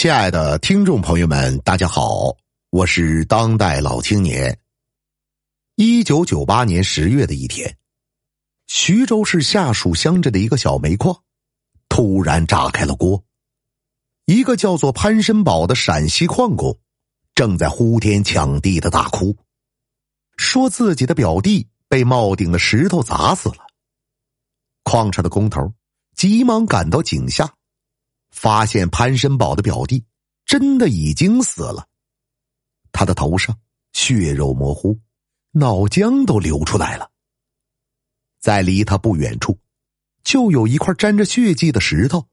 亲爱的听众朋友们，大家好，我是当代老青年。一九九八年十月的一天，徐州市下属乡镇的一个小煤矿突然炸开了锅。一个叫做潘申宝的陕西矿工正在呼天抢地的大哭，说自己的表弟被冒顶的石头砸死了。矿上的工头急忙赶到井下。发现潘申宝的表弟真的已经死了，他的头上血肉模糊，脑浆都流出来了。在离他不远处，就有一块沾着血迹的石头。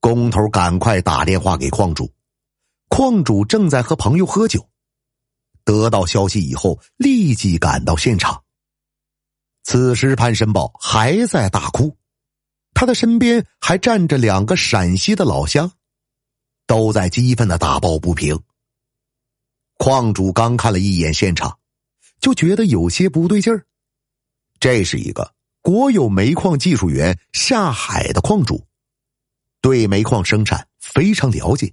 工头赶快打电话给矿主，矿主正在和朋友喝酒，得到消息以后立即赶到现场。此时潘申宝还在大哭。他的身边还站着两个陕西的老乡，都在激愤的打抱不平。矿主刚看了一眼现场，就觉得有些不对劲儿。这是一个国有煤矿技术员下海的矿主，对煤矿生产非常了解。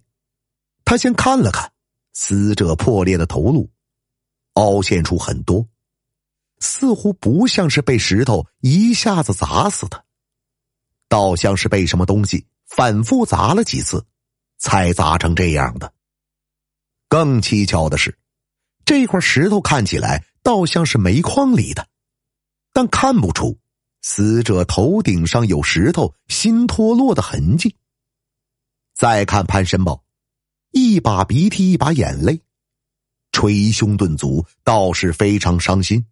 他先看了看死者破裂的头颅，凹陷出很多，似乎不像是被石头一下子砸死的。倒像是被什么东西反复砸了几次，才砸成这样的。更蹊跷的是，这块石头看起来倒像是煤矿里的，但看不出死者头顶上有石头新脱落的痕迹。再看潘神宝，一把鼻涕一把眼泪，捶胸顿足，倒是非常伤心，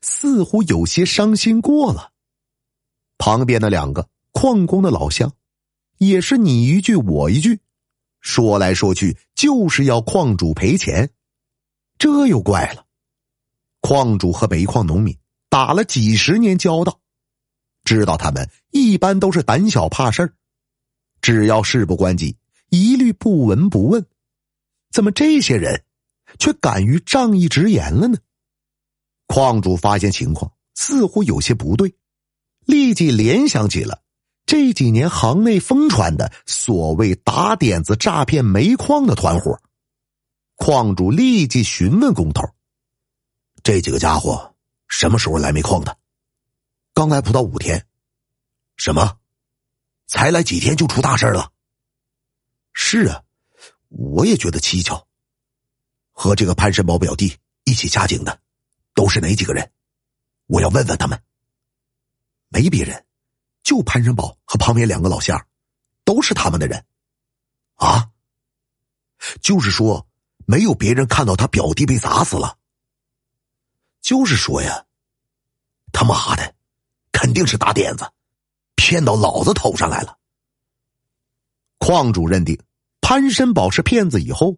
似乎有些伤心过了。旁边的两个。矿工的老乡，也是你一句我一句，说来说去就是要矿主赔钱。这又怪了，矿主和煤矿农民打了几十年交道，知道他们一般都是胆小怕事儿，只要事不关己，一律不闻不问。怎么这些人却敢于仗义直言了呢？矿主发现情况似乎有些不对，立即联想起了。这几年行内疯传的所谓打点子诈骗煤矿的团伙，矿主立即询问工头：“这几个家伙什么时候来煤矿的？刚来不到五天，什么？才来几天就出大事了？是啊，我也觉得蹊跷。和这个潘申宝表弟一起下井的，都是哪几个人？我要问问他们。没别人。”就潘仁宝和旁边两个老乡，都是他们的人，啊，就是说没有别人看到他表弟被砸死了。就是说呀，他妈的，肯定是打点子，骗到老子头上来了。矿主认定潘申宝是骗子以后，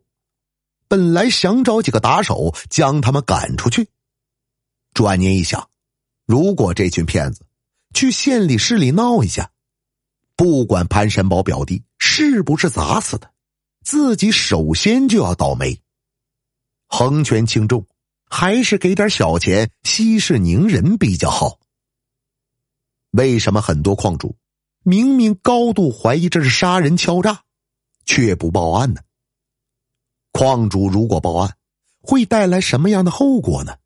本来想找几个打手将他们赶出去，转念一想，如果这群骗子。去县里市里闹一下，不管潘山宝表弟是不是砸死的，自己首先就要倒霉。横拳轻重，还是给点小钱息事宁人比较好。为什么很多矿主明明高度怀疑这是杀人敲诈，却不报案呢？矿主如果报案，会带来什么样的后果呢？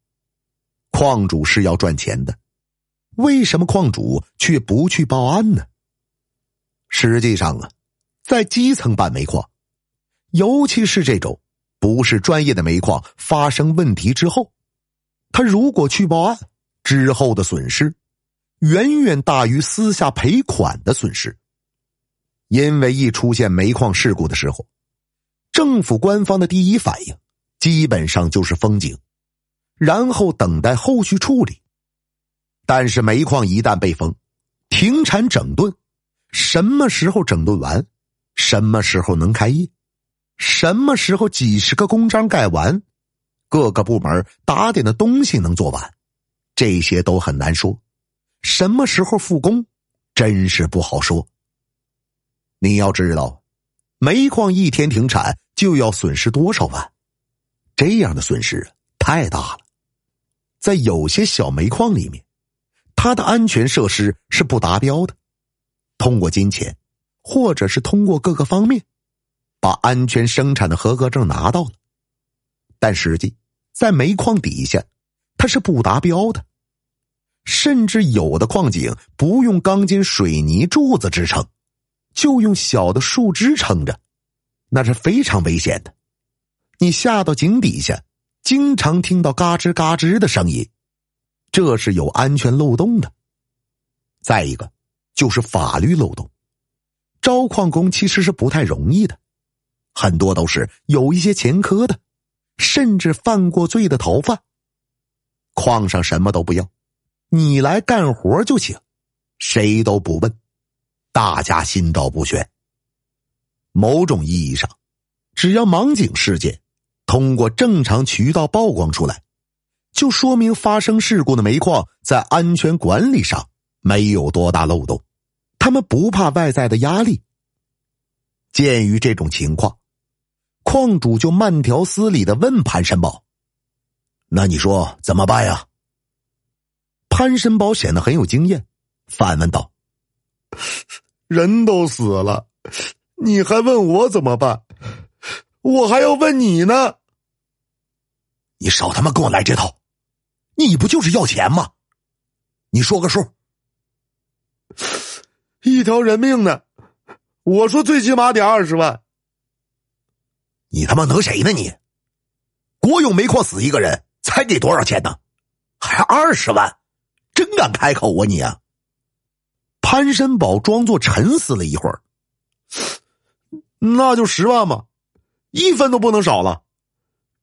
矿主是要赚钱的。为什么矿主却不去报案呢？实际上啊，在基层办煤矿，尤其是这种不是专业的煤矿，发生问题之后，他如果去报案，之后的损失远远大于私下赔款的损失。因为一出现煤矿事故的时候，政府官方的第一反应基本上就是封井，然后等待后续处理。但是煤矿一旦被封、停产整顿，什么时候整顿完，什么时候能开业，什么时候几十个公章盖完，各个部门打点的东西能做完，这些都很难说。什么时候复工，真是不好说。你要知道，煤矿一天停产就要损失多少万，这样的损失太大了，在有些小煤矿里面。它的安全设施是不达标的，通过金钱，或者是通过各个方面，把安全生产的合格证拿到了，但实际在煤矿底下，它是不达标的，甚至有的矿井不用钢筋水泥柱子支撑，就用小的树枝撑着，那是非常危险的。你下到井底下，经常听到嘎吱嘎吱的声音。这是有安全漏洞的，再一个就是法律漏洞。招矿工其实是不太容易的，很多都是有一些前科的，甚至犯过罪的逃犯。矿上什么都不要，你来干活就行，谁都不问。大家心照不宣。某种意义上，只要盲井事件通过正常渠道曝光出来。就说明发生事故的煤矿在安全管理上没有多大漏洞，他们不怕外在的压力。鉴于这种情况，矿主就慢条斯理的问潘神宝：“那你说怎么办呀？”潘神宝显得很有经验，反问道：“人都死了，你还问我怎么办？我还要问你呢！你少他妈跟我来这套！”你不就是要钱吗？你说个数，一条人命呢？我说最起码得二十万。你他妈讹谁呢？你，国有煤矿死一个人才给多少钱呢？还二十万，真敢开口啊你！啊！潘申宝装作沉思了一会儿，那就十万吧，一分都不能少了。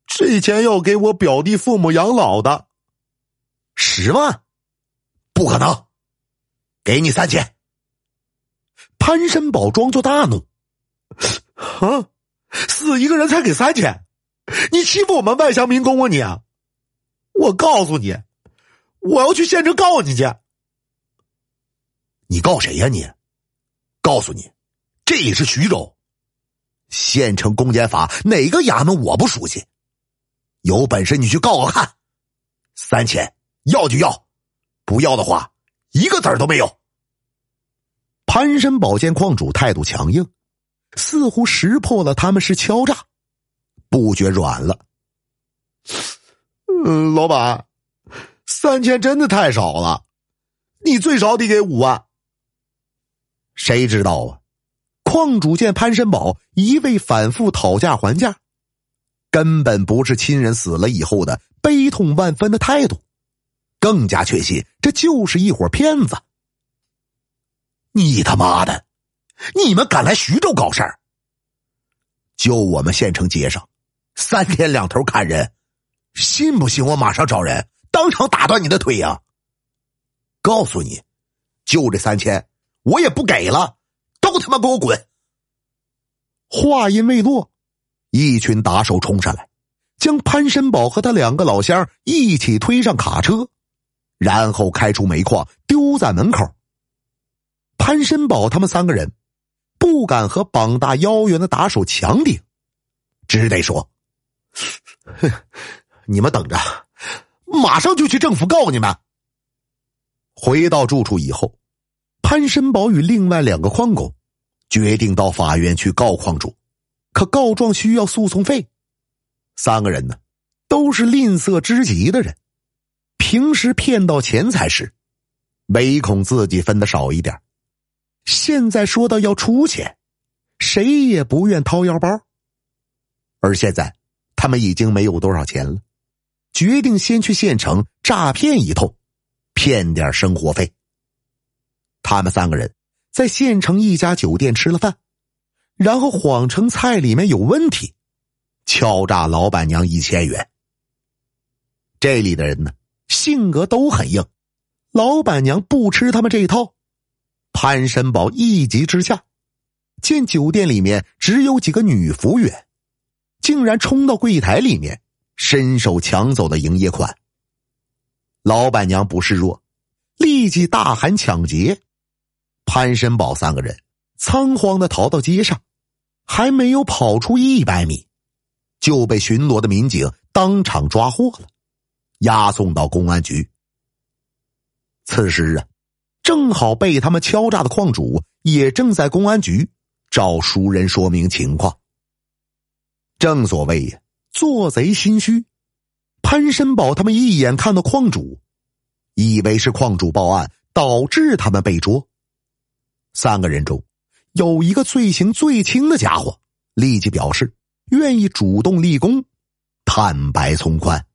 这钱要给我表弟父母养老的。十万，不可能！给你三千。潘申宝装作大怒：“啊，死一个人才给三千？你欺负我们外乡民工啊你！我告诉你，我要去县城告你去。你告谁呀你？告诉你，这里是徐州，县城公检法哪个衙门我不熟悉？有本事你去告告看，三千。”要就要，不要的话，一个子儿都没有。潘山宝见矿主态度强硬，似乎识破了他们是敲诈，不觉软了。嗯，老板，三千真的太少了，你最少得给五万。谁知道啊？矿主见潘山宝一味反复讨价还价，根本不是亲人死了以后的悲痛万分的态度。更加确信这就是一伙骗子！你他妈的，你们敢来徐州搞事儿？就我们县城街上，三天两头砍人，信不信我马上找人当场打断你的腿呀？告诉你，就这三千，我也不给了，都他妈给我滚！话音未落，一群打手冲上来，将潘申宝和他两个老乡一起推上卡车。然后开出煤矿，丢在门口。潘申宝他们三个人不敢和膀大腰圆的打手抢顶，只得说：“ 你们等着，马上就去政府告你们。”回到住处以后，潘申宝与另外两个矿工决定到法院去告矿主，可告状需要诉讼费，三个人呢都是吝啬之极的人。平时骗到钱才是，唯恐自己分的少一点。现在说到要出钱，谁也不愿掏腰包。而现在他们已经没有多少钱了，决定先去县城诈骗一通，骗点生活费。他们三个人在县城一家酒店吃了饭，然后谎称菜里面有问题，敲诈老板娘一千元。这里的人呢？性格都很硬，老板娘不吃他们这套。潘申宝一急之下，见酒店里面只有几个女服务员，竟然冲到柜台里面伸手抢走了营业款。老板娘不示弱，立即大喊抢劫。潘申宝三个人仓皇的逃到街上，还没有跑出一百米，就被巡逻的民警当场抓获了。押送到公安局。此时啊，正好被他们敲诈的矿主也正在公安局找熟人说明情况。正所谓做贼心虚。潘申宝他们一眼看到矿主，以为是矿主报案导致他们被捉。三个人中，有一个罪行最轻的家伙，立即表示愿意主动立功，坦白从宽。